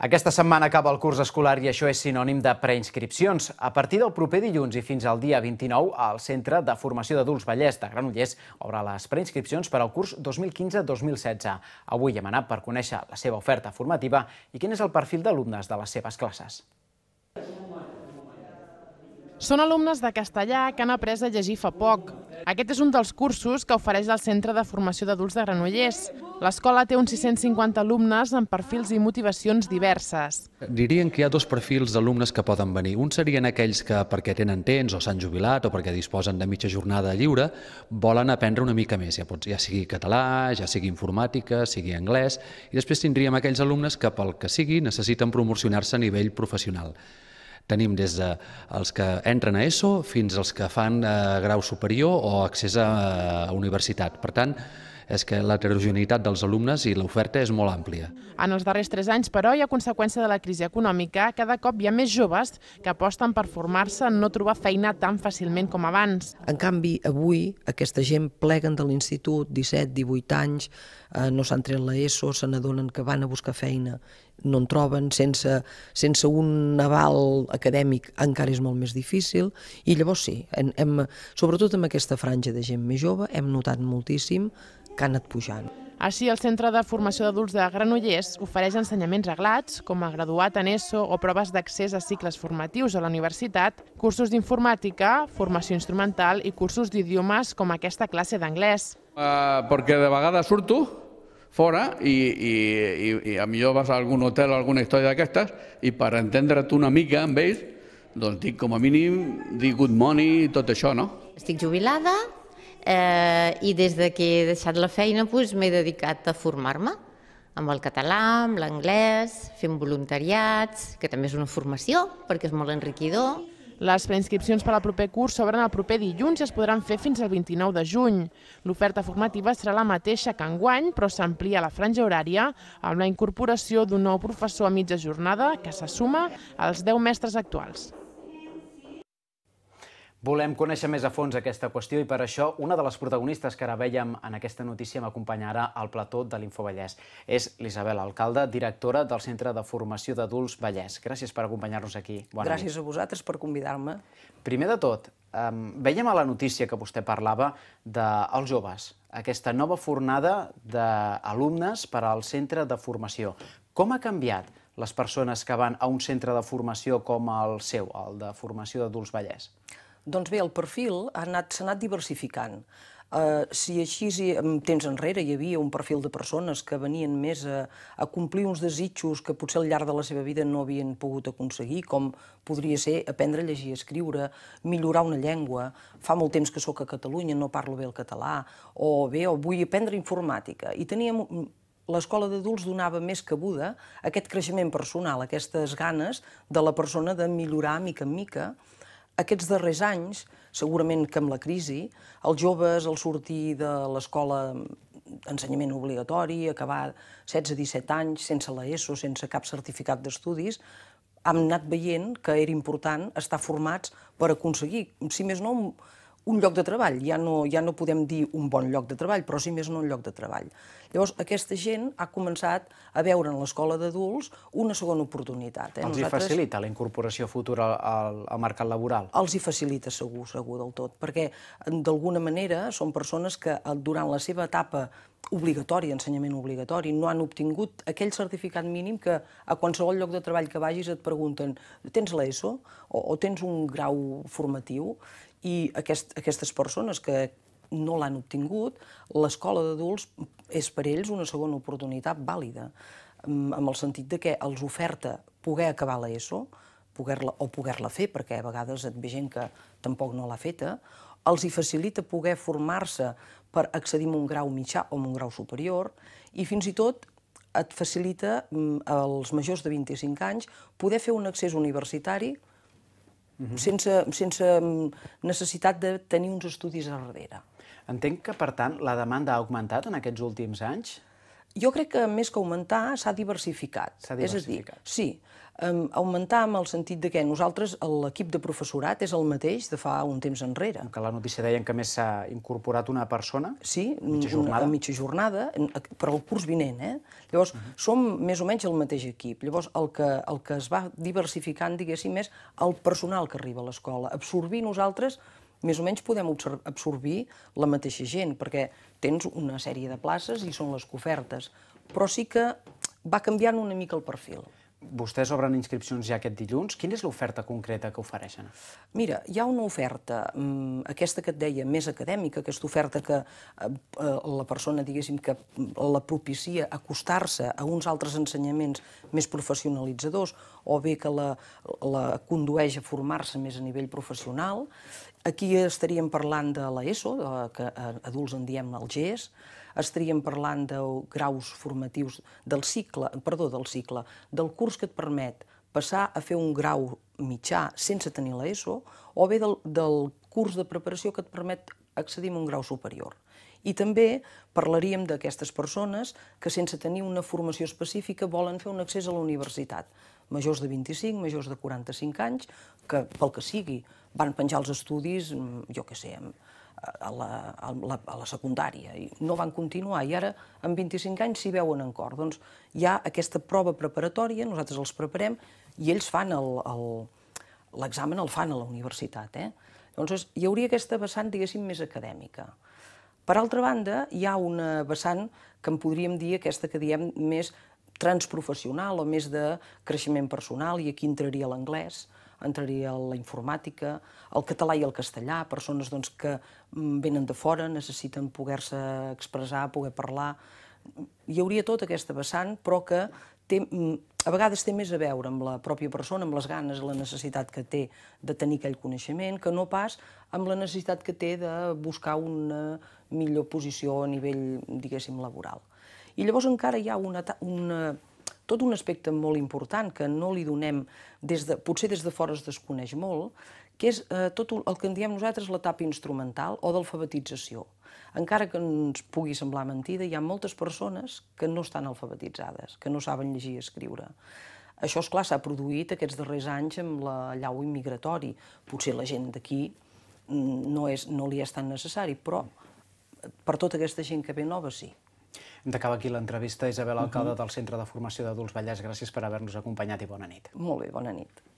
Aquesta setmana acaba el curs escolar i això és sinònim de preinscripcions. A partir del proper dilluns i fins al dia 29, el Centre de Formació d'Adults Vallès de Granollers obre les preinscripcions per al curs 2015-2016. Avui hem anat per conèixer la seva oferta formativa i quin és el perfil d'alumnes de les seves classes. Són alumnes de castellà que han après a llegir fa poc, aquest és un dels cursos que ofereix el Centre de Formació d'Adults de Granollers. L'escola té uns 650 alumnes amb perfils i motivacions diverses. Dirien que hi ha dos perfils d'alumnes que poden venir. Un serien aquells que perquè tenen temps o s'han jubilat o perquè disposen de mitja jornada lliure volen aprendre una mica més, ja, pots, ja sigui català, ja sigui informàtica, sigui anglès, i després tindríem aquells alumnes que pel que sigui necessiten promocionar-se a nivell professional. Tenim des dels de els que entren a ESO fins als que fan eh, grau superior o accés a, a universitat. Per tant, és que l'heterogeneïtat dels alumnes i l'oferta és molt àmplia. En els darrers tres anys, però, i a conseqüència de la crisi econòmica, cada cop hi ha més joves que aposten per formar-se en no trobar feina tan fàcilment com abans. En canvi, avui, aquesta gent pleguen de l'institut, 17, 18 anys, eh, no s'han tret l'ESO, se n'adonen que van a buscar feina no en troben, sense, sense un aval acadèmic encara és molt més difícil, i llavors sí, hem, hem, sobretot amb aquesta franja de gent més jove hem notat moltíssim que han anat pujant. Així, el Centre de Formació d'Adults de Granollers ofereix ensenyaments reglats, com a graduat en ESO o proves d'accés a cicles formatius a la universitat, cursos d'informàtica, formació instrumental i cursos d'idiomes com aquesta classe d'anglès. Uh, perquè de vegades surto fora i, i, i, i a millor vas a algun hotel o alguna història d'aquestes i per entendre't una mica amb ells, doncs dic com a mínim, dic good morning i tot això, no? Estic jubilada, eh, i des de que he deixat la feina doncs, m'he dedicat a formar-me amb el català, amb l'anglès, fent voluntariats, que també és una formació perquè és molt enriquidor. Les preinscripcions per al proper curs s'obren el proper dilluns i es podran fer fins al 29 de juny. L'oferta formativa serà la mateixa que enguany, però s'amplia la franja horària amb la incorporació d'un nou professor a mitja jornada que se suma als 10 mestres actuals. Volem conèixer més a fons aquesta qüestió i per això una de les protagonistes que ara vèiem en aquesta notícia m'acompanyarà al plató de Vallès. És l'Isabel Alcalde, directora del Centre de Formació d'Adults Vallès. Gràcies per acompanyar-nos aquí. Bona Gràcies nit. a vosaltres per convidar-me. Primer de tot, um, vèiem a la notícia que vostè parlava dels de joves, aquesta nova fornada d'alumnes per al Centre de Formació. Com ha canviat les persones que van a un centre de formació com el seu, el de Formació d'Adults Vallès? Doncs bé, el perfil s'ha anat, anat diversificant. Uh, si així si, temps enrere hi havia un perfil de persones que venien més a, a complir uns desitjos que potser al llarg de la seva vida no havien pogut aconseguir, com podria ser aprendre a llegir i escriure, millorar una llengua, fa molt temps que sóc a Catalunya, no parlo bé el català, o bé, o vull aprendre informàtica. I teníem l'escola d'adults donava més cabuda a aquest creixement personal, aquestes ganes de la persona de millorar mica en mica, aquests darrers anys, segurament que amb la crisi, els joves, al sortir de l'escola d'ensenyament mm, obligatori, acabar 16-17 anys, sense la ESO, sense cap certificat d'estudis, hem anat veient que era important estar formats per aconseguir, si més no, un lloc de treball, ja no, ja no podem dir un bon lloc de treball, però sí més no un lloc de treball. Llavors, aquesta gent ha començat a veure en l'escola d'adults una segona oportunitat. Eh? Els Nosaltres... hi facilita la incorporació futura al, al mercat laboral? Els hi facilita segur, segur del tot, perquè d'alguna manera són persones que eh, durant la seva etapa obligatori, ensenyament obligatori, no han obtingut aquell certificat mínim que a qualsevol lloc de treball que vagis et pregunten tens l'ESO o, o tens un grau formatiu? I aquest, aquestes persones que no l'han obtingut, l'escola d'adults és per ells una segona oportunitat vàlida, mm, amb el sentit de que els oferta poder acabar l'ESO poder o poder-la fer, perquè a vegades et ve gent que tampoc no l'ha feta, els hi facilita poder formar-se per accedir a un grau mitjà o a un grau superior i fins i tot et facilita mm, als majors de 25 anys poder fer un accés universitari sense, sense mm, necessitat de tenir uns estudis a darrere. Entenc que, per tant, la demanda ha augmentat en aquests últims anys? Jo crec que més que augmentar s'ha diversificat. S'ha diversificat. És a dir, sí, um, augmentar amb el sentit de que nosaltres, l'equip de professorat, és el mateix de fa un temps enrere. Que la notícia deien que més s'ha incorporat una persona? Sí, mitja jornada. Una, mitja jornada, però el curs vinent, eh? Llavors, uh mhm. -huh. som més o menys el mateix equip. Llavors, el que, el que es va diversificant, diguéssim, és el personal que arriba a l'escola. Absorbir nosaltres més o menys podem absorbir la mateixa gent, perquè tens una sèrie de places i són les cofertes, però sí que va canviant una mica el perfil. Vostès obren inscripcions ja aquest dilluns. Quina és l'oferta concreta que ofereixen? Mira, hi ha una oferta, mm, aquesta que et deia, més acadèmica, aquesta oferta que eh, eh, la persona, diguéssim, que la propicia acostar-se a uns altres ensenyaments més professionalitzadors o bé que la, la condueix a formar-se més a nivell professional Aquí estaríem parlant de l'ESO, eh, que eh, adults en diem el GES, estaríem parlant de graus formatius del cicle, perdó, del cicle, del curs que et permet passar a fer un grau mitjà sense tenir l'ESO, o bé del, del curs de preparació que et permet accedim a un grau superior. I també parlaríem d'aquestes persones que sense tenir una formació específica volen fer un accés a la universitat. Majors de 25, majors de 45 anys, que pel que sigui van penjar els estudis, mm, jo què sé, a la, a la, a la secundària i no van continuar i ara amb 25 anys s'hi veuen en cor. Doncs hi ha aquesta prova preparatòria, nosaltres els preparem i ells fan l'examen el, el, el fan a la universitat. Eh? Llavors, hi hauria aquesta vessant, diguéssim, més acadèmica. Per altra banda, hi ha una vessant que en podríem dir aquesta que diem més transprofessional o més de creixement personal, i aquí entraria l'anglès, entraria la informàtica, el català i el castellà, persones doncs, que mm, venen de fora, necessiten poder-se expressar, poder parlar... Hi hauria tota aquesta vessant, però que té mm, a vegades té més a veure amb la pròpia persona, amb les ganes, i la necessitat que té de tenir aquell coneixement, que no pas amb la necessitat que té de buscar una millor posició a nivell, diguéssim, laboral. I llavors encara hi ha una, una, tot un aspecte molt important que no li donem, des de, potser des de fora es desconeix molt, que és eh, tot el que en diem nosaltres l'etapa instrumental o d'alfabetització. Encara que ens pugui semblar mentida, hi ha moltes persones que no estan alfabetitzades, que no saben llegir i escriure. Això, és clar s'ha produït aquests darrers anys amb la llau immigratori. Potser la gent d'aquí mm, no, és, no li és tan necessari, però per tota aquesta gent que ve nova, sí. Hem d'acabar aquí l'entrevista. Isabel mhm. Alcalde, uh -huh. del Centre de Formació d'Adults Vallès, gràcies per haver-nos acompanyat i bona nit. Molt bé, bona nit.